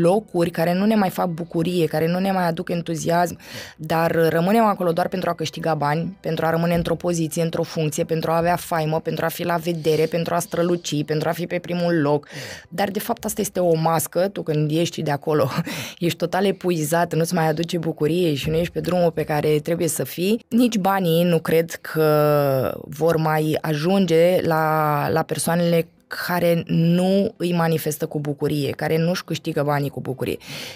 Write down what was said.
locuri care nu ne mai fac bucurie, care nu ne mai aduc entuziasm, dar rămânem acolo doar pentru a câștiga bani, pentru a rămâne într-o poziție, într-o funcție, pentru a avea faimă, pentru a fi la vedere, pentru a străluci, pentru a fi pe primul loc. Dar de fapt asta este o mască, tu când ieși de acolo, ești total epuizat, nu-ți mai aduce bucurie și nu ești pe drumul pe care trebuie să fii. Nici banii nu cred că vor mai ajunge la, la persoanele care nu îi manifestă cu bucurie, care nu-și câștigă banii cu bucurie.